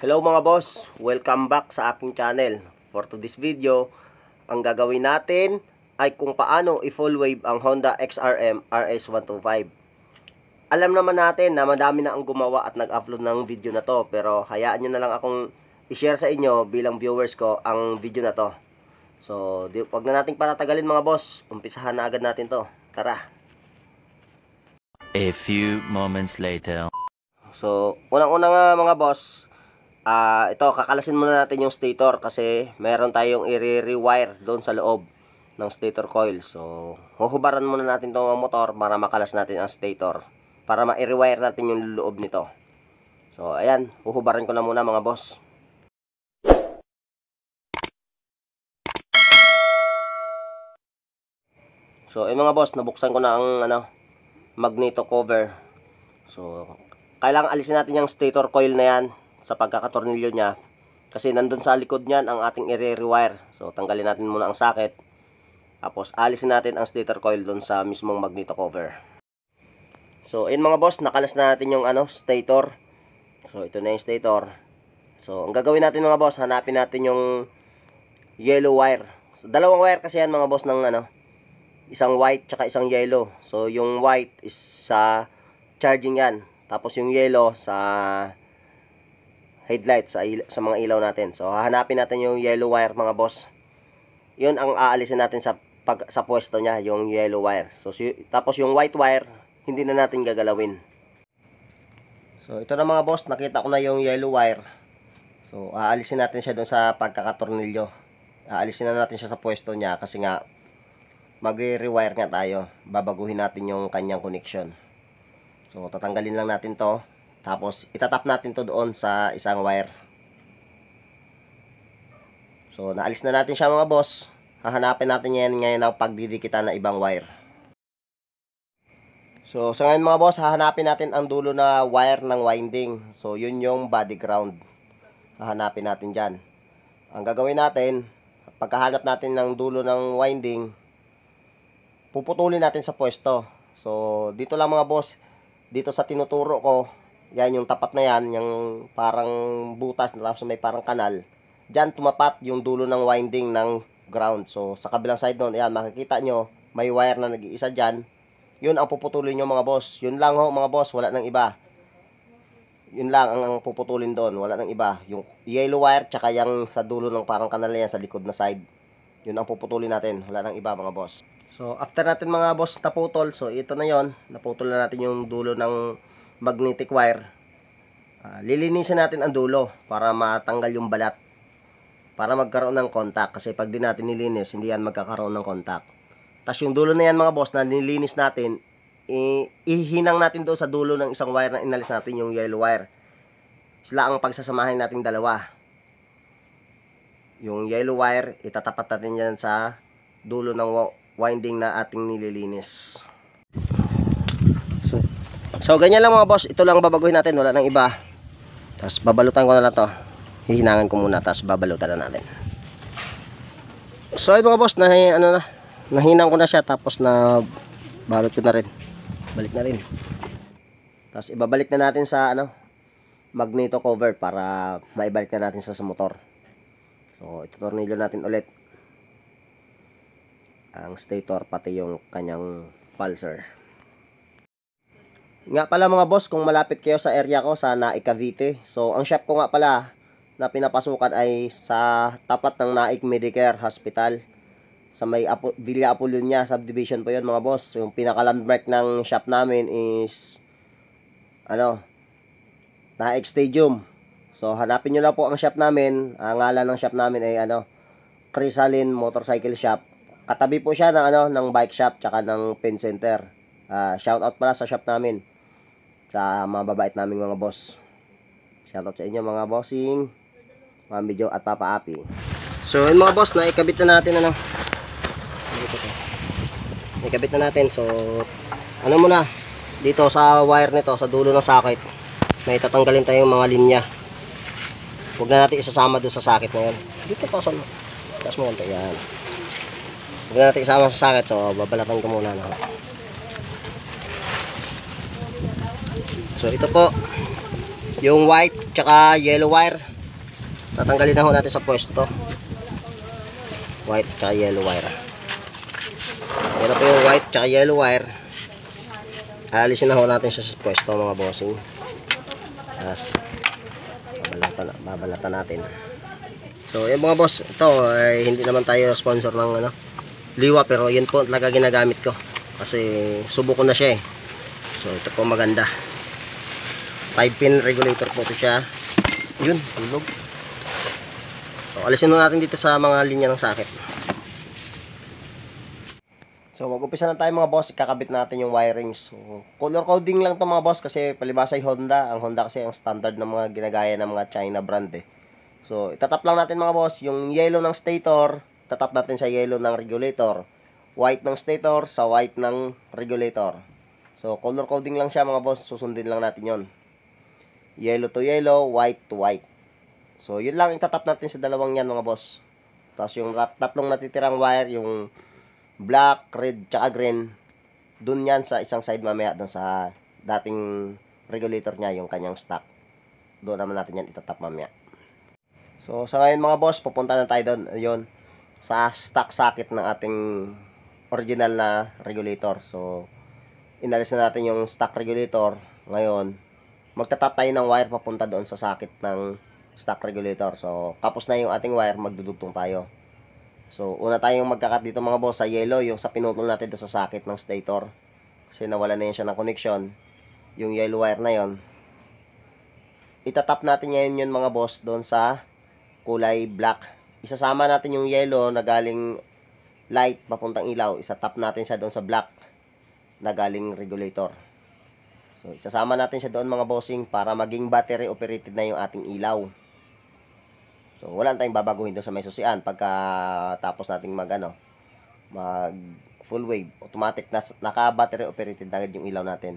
Hello mga boss, welcome back sa aking channel. For today's video, ang gagawin natin ay kung paano i-full wave ang Honda XRM RS125. Alam naman natin na madami na ang gumawa at nag-upload ng video na to, pero hayaan nyo na lang akong i-share sa inyo bilang viewers ko ang video na to. So, di, wag na nating patatagalin mga boss, umpisahan na agad natin to. Tara! A few moments later. So, unang-una nga mga boss, uh, ito kakalasin muna natin yung stator kasi meron tayong i-rewire doon sa loob ng stator coil so huhubaran muna natin itong motor para makalas natin ang stator para ma-rewire natin yung loob nito so ayan huhubaran ko na muna mga boss So, ayun eh, mga boss, nabuksan ko na ang ano, magneto cover. So, kailangan alisin natin yung stator coil na yan sa pagkakatornilyo niya kasi nandun sa likod niyan ang ating i-rewire. So tanggalin natin muna ang socket. Tapos alisin natin ang stator coil doon sa mismong magneto cover. So in mga boss, nakalas na natin yung ano, stator. So ito na yung stator. So ang gagawin natin mga boss, hanapin natin yung yellow wire. So, dalawang wire kasi yan mga boss ng ano, isang white tsaka isang yellow. So yung white is sa charging yan. Tapos yung yellow sa headlight sa, sa mga ilaw natin. So, hahanapin natin yung yellow wire mga boss. Yun ang aalisin natin sa, pag, sa pwesto niya, yung yellow wire. So, si, tapos yung white wire, hindi na natin gagalawin. So, ito na mga boss, nakita ko na yung yellow wire. So, aalisin natin siya doon sa pagkakatornilyo. Aalisin na natin siya sa pwesto niya kasi nga, magre-rewire nga tayo. Babaguhin natin yung kanyang connection. So, tatanggalin lang natin to tapos, itatap natin to doon sa isang wire. So, naalis na natin siya mga boss. Hahanapin natin yan ngayon na pagdidikita na ibang wire. So, sa so ngayon mga boss, hahanapin natin ang dulo na wire ng winding. So, yun yung body ground. Hahanapin natin dyan. Ang gagawin natin, pagkahanap natin ng dulo ng winding, puputulin natin sa pwesto. So, dito lang mga boss, dito sa tinuturo ko, yan yung tapat na yan, yung parang butas na tapos may parang kanal. Diyan tumapat yung dulo ng winding ng ground. So sa kabilang side noon, ayan makikita nyo, may wire na nag-iisa diyan. Yun ang puputulin nyo mga boss. Yun lang ho mga boss, wala nang iba. Yun lang ang, ang puputulin doon, wala nang iba. Yung yellow wire tsaka yung sa dulo ng parang kanal yan sa likod na side. Yun ang puputulin natin, wala nang iba mga boss. So after natin mga boss naputol, so ito na yon naputol na natin yung dulo ng magnetic wire, uh, lilinisin natin ang dulo para matanggal yung balat. Para magkaroon ng contact. Kasi pag di natin nilinis, hindi yan magkakaroon ng contact. Tapos yung dulo na yan mga boss na nilinis natin, ihinang natin doon sa dulo ng isang wire na inalis natin yung yellow wire. Sila ang pagsasamahin natin dalawa yung yellow wire, itatapat natin yan sa dulo ng winding na ating nililinis. So ganyan lang mga boss, ito lang babaguhin natin, wala nang iba. Tapos babalutan ko na lang 'to. Hihinangan ko muna tapos babalutan na natin. So ayun mga boss, na ano na, nahinang ko na siya tapos na balot ko na rin. Balik na rin. Tapos ibabalik na natin sa ano, magneto cover para maibalik na natin sa, sa motor. So ito tornillo natin ulit. Ang stator pati yung kanyang pulser. Nga pala mga boss, kung malapit kayo sa area ko sa Naik Cavite. So, ang shop ko nga pala na pinapasukan ay sa tapat ng Naik Medicare Hospital. Sa may Apo, Villa Apolonia subdivision po 'yon mga boss. Yung pinaka-landmark ng shop namin is ano, Naik Stadium. So, hanapin niyo lang po ang shop namin. Ang ngalan ng shop namin ay ano, Crisalin Motorcycle Shop. Katabi po siya ng ano, ng bike shop tsaka ng pen center. Uh, ah, shout out pala sa shop namin sa mga mababait naming mga boss. Shoutout sa inyo mga bossing, mga video at Papa Api. So yun mga boss, na ikabit na natin ano. ikabit na natin. So ano muna, dito sa wire nito, sa dulo ng socket, may tatanggalin tayong mga linya. Huwag na natin isasama doon sa socket na yun. Dito pa sa ano. Tapos mo konti yan. Huwag na natin isama sa socket, so babalatan ko muna. Ano. so ito po yung white tsaka yellow wire tatanggalin na ho natin sa pwesto white tsaka yellow wire yan po yung white tsaka yellow wire alisin na ho natin siya sa pwesto mga bossing yes. babalatan, babalatan natin so yan mga boss ito ay eh, hindi naman tayo sponsor ng ano, liwa pero yun po talaga ginagamit ko kasi subo ko na siya eh so ito po maganda 5 pin regulator po ito siya yun tulog so alisin na natin dito sa mga linya ng socket So mag-umpisa na tayo mga boss, ikakabit natin yung wiring. So color coding lang to mga boss kasi palibasa ay Honda. Ang Honda kasi ang standard ng mga ginagaya ng mga China brand eh. So itatap lang natin mga boss, yung yellow ng stator, tatap natin sa yellow ng regulator. White ng stator sa white ng regulator. So color coding lang siya mga boss, susundin lang natin yon Yellow to yellow, white to white. So, yun lang itatap natin sa dalawang yan mga boss. Tapos yung tatlong natitirang wire, yung black, red, tsaka green, dun yan sa isang side mamaya dun sa dating regulator niya, yung kanyang stock. Doon naman natin yan itatap mamaya. So, sa ngayon mga boss, pupunta na tayo doon, yun, sa stock socket ng ating original na regulator. So, inalis na natin yung stock regulator. Ngayon, magtatatay ng wire papunta doon sa socket ng stock regulator. So, kapos na yung ating wire, magdudugtong tayo. So, una tayong magkakat dito mga boss sa yellow, yung sa pinutol natin doon sa socket ng stator. Kasi nawala na yun siya ng connection. Yung yellow wire na yon Itatap natin ngayon yun mga boss doon sa kulay black. Isasama natin yung yellow na galing light papuntang ilaw. Isatap natin siya doon sa black na galing regulator. So, isasama natin siya doon mga bossing para maging battery operated na yung ating ilaw. So, wala tayong babaguhin doon sa may susian pagka tapos nating mag ano, mag full wave, automatic na naka battery operated na yung ilaw natin.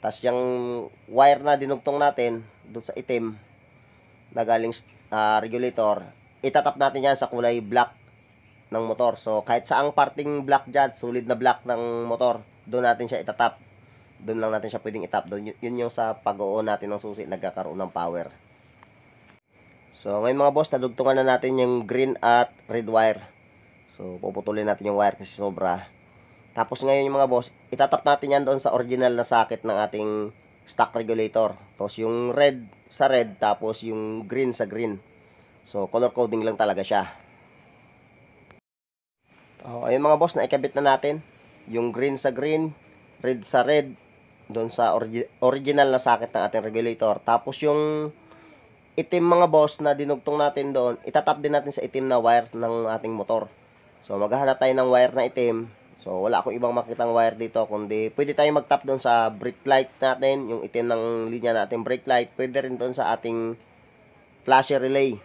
Tapos yung wire na dinugtong natin doon sa itim na galing uh, regulator, itatap natin yan sa kulay black ng motor. So, kahit saang parting black dyan, solid na black ng motor, doon natin siya itatap doon lang natin siya pwedeng i-top down. Yun yung sa pag-oo natin ng susi, nagkakaroon ng power. So, ngayon mga boss, nadugtungan na natin yung green at red wire. So, puputulin natin yung wire kasi sobra. Tapos ngayon yung mga boss, itatap natin yan doon sa original na socket ng ating stock regulator. Tapos yung red sa red, tapos yung green sa green. So, color coding lang talaga siya. So, ayun mga boss, naikabit na natin. Yung green sa green, red sa red, doon sa orgi- original na socket ng ating regulator. Tapos yung itim mga boss na dinugtong natin doon, itatap din natin sa itim na wire ng ating motor. So maghahanap tayo ng wire na itim. So wala akong ibang makitang wire dito kundi pwede tayong magtap doon sa brake light natin, yung itim ng linya natin brake light. Pwede rin doon sa ating flasher relay.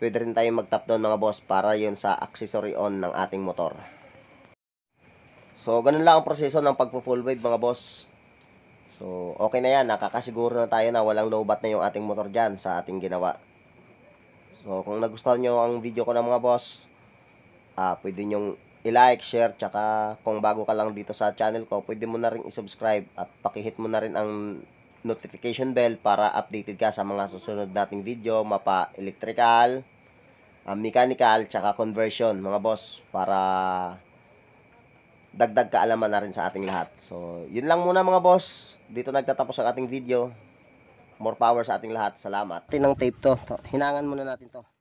Pwede rin tayong magtap doon mga boss para yon sa accessory on ng ating motor. So, ganun lang ang proseso ng pagpo-full wave mga boss. So, okay na yan. Nakakasiguro na tayo na walang lowbat na yung ating motor dyan sa ating ginawa. So, kung nagustuhan nyo ang video ko ng mga boss, ah, pwede nyong i-like, share, tsaka kung bago ka lang dito sa channel ko, pwede mo na rin i-subscribe at pakihit mo na rin ang notification bell para updated ka sa mga susunod nating video, mapa electrical, uh, ah, mechanical, tsaka conversion, mga boss, para dagdag kaalaman na rin sa ating lahat. So, yun lang muna mga boss. Dito nagtatapos ang ating video. More power sa ating lahat. Salamat. Tinang tape to. Hinangan muna natin to.